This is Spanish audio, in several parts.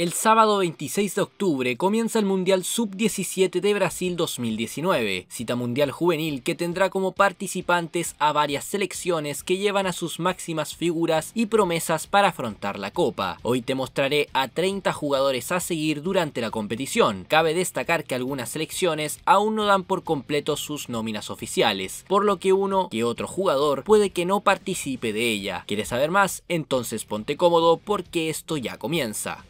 El sábado 26 de octubre comienza el Mundial Sub-17 de Brasil 2019, cita mundial juvenil que tendrá como participantes a varias selecciones que llevan a sus máximas figuras y promesas para afrontar la Copa. Hoy te mostraré a 30 jugadores a seguir durante la competición. Cabe destacar que algunas selecciones aún no dan por completo sus nóminas oficiales, por lo que uno que otro jugador puede que no participe de ella. ¿Quieres saber más? Entonces ponte cómodo porque esto ya comienza.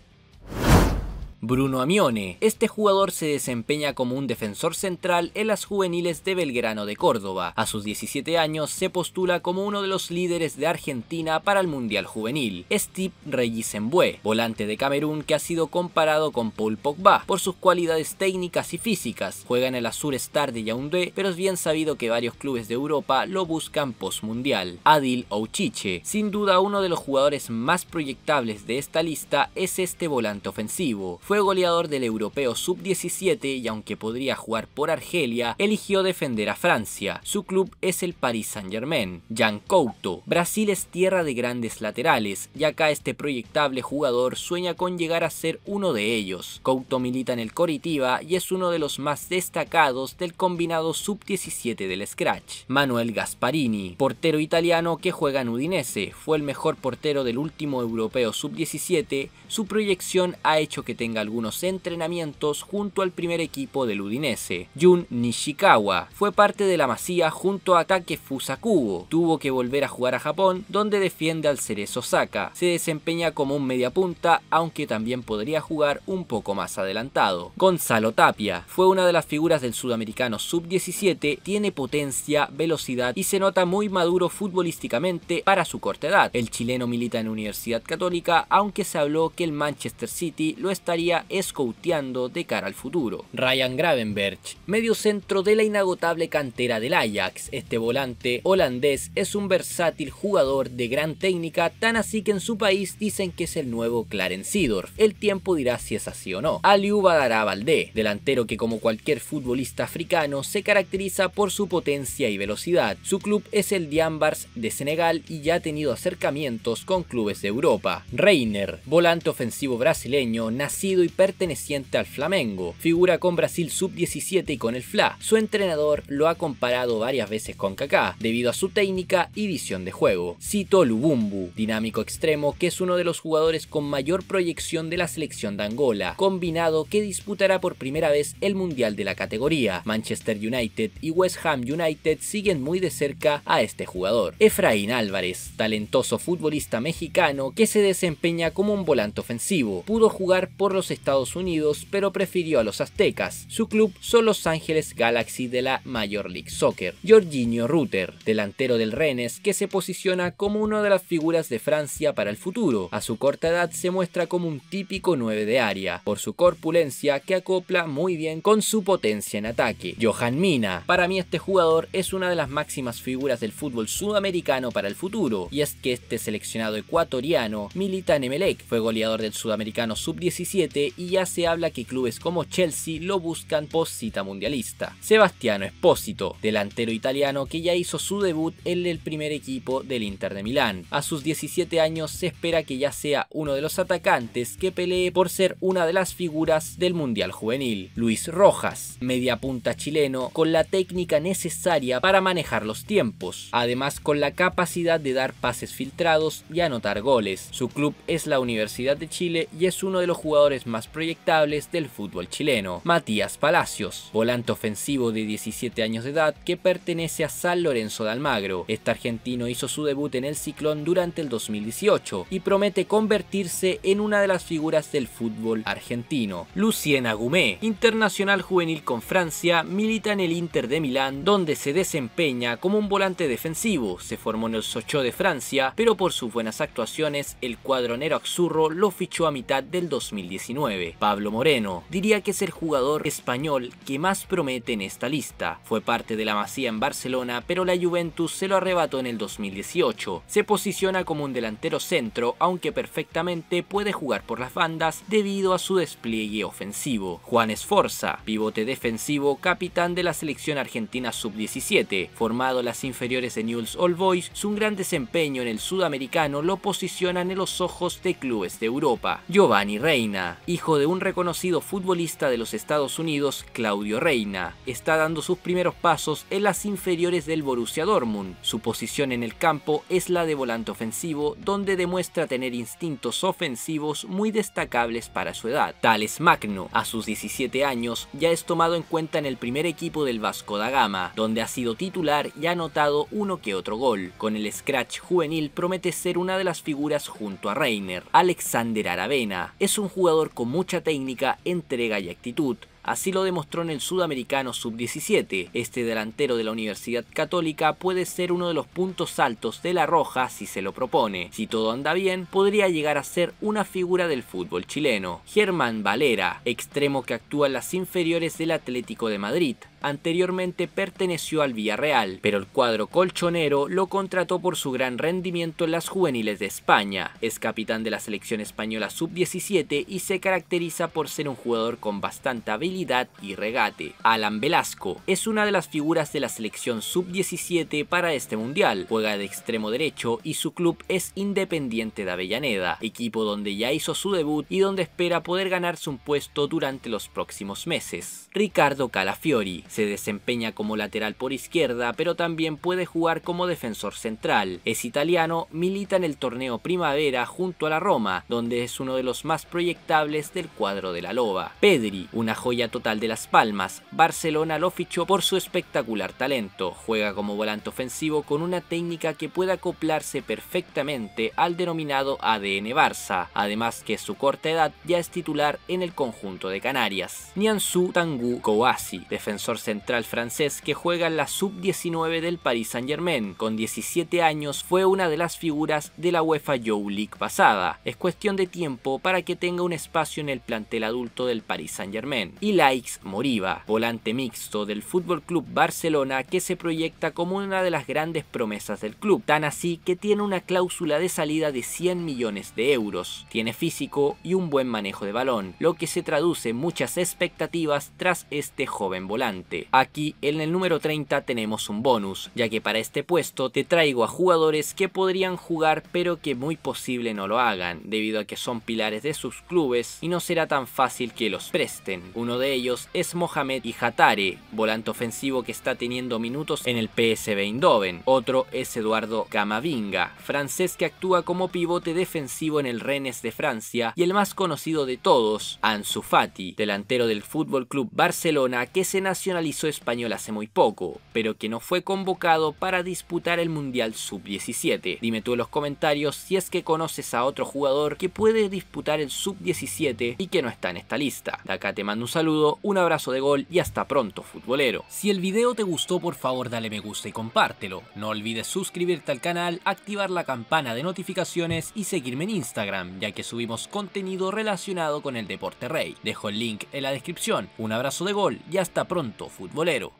Bruno Amione. Este jugador se desempeña como un defensor central en las juveniles de Belgrano de Córdoba. A sus 17 años se postula como uno de los líderes de Argentina para el Mundial Juvenil. Steve Reyes-Embue, volante de Camerún que ha sido comparado con Paul Pogba por sus cualidades técnicas y físicas. Juega en el Azur Star de Yaoundé, pero es bien sabido que varios clubes de Europa lo buscan post-mundial. Adil Ouchiche, sin duda uno de los jugadores más proyectables de esta lista es este volante ofensivo fue goleador del europeo sub-17 y aunque podría jugar por Argelia, eligió defender a Francia. Su club es el Paris Saint-Germain. Jan Couto. Brasil es tierra de grandes laterales y acá este proyectable jugador sueña con llegar a ser uno de ellos. Couto milita en el Coritiba y es uno de los más destacados del combinado sub-17 del Scratch. Manuel Gasparini, portero italiano que juega en Udinese, fue el mejor portero del último europeo sub-17, su proyección ha hecho que tenga algunos entrenamientos junto al primer equipo del Udinese. Jun Nishikawa fue parte de la masía junto a Take Fusakubo. Tuvo que volver a jugar a Japón, donde defiende al Cerezo Osaka, Se desempeña como un mediapunta, aunque también podría jugar un poco más adelantado. Gonzalo Tapia fue una de las figuras del sudamericano sub-17, tiene potencia, velocidad y se nota muy maduro futbolísticamente para su corta edad. El chileno milita en Universidad Católica, aunque se habló que el Manchester City lo estaría estaría de cara al futuro. Ryan Gravenberg, medio centro de la inagotable cantera del Ajax. Este volante holandés es un versátil jugador de gran técnica, tan así que en su país dicen que es el nuevo Clarence Seedorf. El tiempo dirá si es así o no. Aliu Badara delantero que como cualquier futbolista africano se caracteriza por su potencia y velocidad. Su club es el Diambars de Senegal y ya ha tenido acercamientos con clubes de Europa. Reiner, volante ofensivo brasileño, nacido y perteneciente al Flamengo. Figura con Brasil sub-17 y con el FLA. Su entrenador lo ha comparado varias veces con Kaká, debido a su técnica y visión de juego. Cito Lubumbu, dinámico extremo que es uno de los jugadores con mayor proyección de la selección de Angola, combinado que disputará por primera vez el Mundial de la categoría. Manchester United y West Ham United siguen muy de cerca a este jugador. Efraín Álvarez, talentoso futbolista mexicano que se desempeña como un volante ofensivo, pudo jugar por los Estados Unidos, pero prefirió a los aztecas. Su club son Los Ángeles Galaxy de la Major League Soccer. Jorginho Rutter, delantero del Rennes, que se posiciona como una de las figuras de Francia para el futuro. A su corta edad se muestra como un típico 9 de área, por su corpulencia que acopla muy bien con su potencia en ataque. Johan Mina, para mí este jugador es una de las máximas figuras del fútbol sudamericano para el futuro, y es que este seleccionado ecuatoriano milita en Emelec, fue goleador del sudamericano sub-17 y ya se habla que clubes como Chelsea lo buscan por cita mundialista. Sebastiano Espósito, delantero italiano que ya hizo su debut en el primer equipo del Inter de Milán. A sus 17 años se espera que ya sea uno de los atacantes que pelee por ser una de las figuras del Mundial Juvenil. Luis Rojas, mediapunta chileno con la técnica necesaria para manejar los tiempos, además con la capacidad de dar pases filtrados y anotar goles. Su club es la Universidad de Chile y es uno de los jugadores más proyectables del fútbol chileno, Matías Palacios, volante ofensivo de 17 años de edad que pertenece a San Lorenzo de Almagro. Este argentino hizo su debut en el Ciclón durante el 2018 y promete convertirse en una de las figuras del fútbol argentino. Lucien Agumé, internacional juvenil con Francia, milita en el Inter de Milán donde se desempeña como un volante defensivo. Se formó en el Sochó de Francia, pero por sus buenas actuaciones el cuadronero Axurro lo fichó a mitad del 2019. Pablo Moreno diría que es el jugador español que más promete en esta lista. Fue parte de la Masía en Barcelona, pero la Juventus se lo arrebató en el 2018. Se posiciona como un delantero centro, aunque perfectamente puede jugar por las bandas debido a su despliegue ofensivo. Juan Esforza, pivote defensivo, capitán de la selección argentina sub-17, formado en las inferiores de Newell's All Boys, su gran desempeño en el sudamericano lo posiciona en los ojos de clubes de Europa. Giovanni Reina, hijo de un reconocido futbolista de los Estados Unidos, Claudio Reina. Está dando sus primeros pasos en las inferiores del Borussia Dortmund. Su posición en el campo es la de volante ofensivo, donde demuestra tener instintos ofensivos muy destacables para su edad. Tales Magno, a sus 17 años, ya es tomado en cuenta en el primer equipo del Vasco da Gama, donde ha sido titular y ha anotado uno que otro gol. Con el scratch juvenil promete ser una de las figuras junto a Reiner. Alexander Aravena es un jugador con mucha técnica, entrega y actitud. Así lo demostró en el sudamericano sub-17. Este delantero de la Universidad Católica puede ser uno de los puntos altos de la Roja si se lo propone. Si todo anda bien, podría llegar a ser una figura del fútbol chileno. Germán Valera, extremo que actúa en las inferiores del Atlético de Madrid. Anteriormente perteneció al Villarreal, pero el cuadro colchonero lo contrató por su gran rendimiento en las juveniles de España. Es capitán de la selección española sub-17 y se caracteriza por ser un jugador con bastante habilidad y regate. Alan Velasco es una de las figuras de la selección sub-17 para este mundial. Juega de extremo derecho y su club es Independiente de Avellaneda, equipo donde ya hizo su debut y donde espera poder ganarse un puesto durante los próximos meses. Ricardo Calafiori se desempeña como lateral por izquierda, pero también puede jugar como defensor central. Es italiano, milita en el torneo Primavera junto a la Roma, donde es uno de los más proyectables del cuadro de la Loba. Pedri, una joya total de Las Palmas, Barcelona lo fichó por su espectacular talento. Juega como volante ofensivo con una técnica que puede acoplarse perfectamente al denominado ADN Barça, además que su corta edad ya es titular en el conjunto de Canarias. Niansu Tangu Kouassi, defensor central francés que juega en la sub-19 del Paris Saint-Germain. Con 17 años fue una de las figuras de la UEFA Joe League pasada. Es cuestión de tiempo para que tenga un espacio en el plantel adulto del Paris Saint-Germain. Y Laix Moriba, volante mixto del Fútbol Club Barcelona que se proyecta como una de las grandes promesas del club, tan así que tiene una cláusula de salida de 100 millones de euros. Tiene físico y un buen manejo de balón, lo que se traduce en muchas expectativas tras este joven volante. Aquí en el número 30 tenemos un bonus, ya que para este puesto te traigo a jugadores que podrían jugar pero que muy posible no lo hagan, debido a que son pilares de sus clubes y no será tan fácil que los presten. Uno de ellos es Mohamed Ihatare, volante ofensivo que está teniendo minutos en el PSV Eindhoven. Otro es Eduardo Camavinga, francés que actúa como pivote defensivo en el Rennes de Francia y el más conocido de todos, Ansu Fati, delantero del Fútbol Club Barcelona que se nacionalizó hizo español hace muy poco, pero que no fue convocado para disputar el Mundial Sub-17. Dime tú en los comentarios si es que conoces a otro jugador que puede disputar el Sub-17 y que no está en esta lista. De acá te mando un saludo, un abrazo de gol y hasta pronto futbolero. Si el video te gustó por favor dale me gusta y compártelo. No olvides suscribirte al canal, activar la campana de notificaciones y seguirme en Instagram, ya que subimos contenido relacionado con el deporte rey. Dejo el link en la descripción. Un abrazo de gol y hasta pronto futbolero.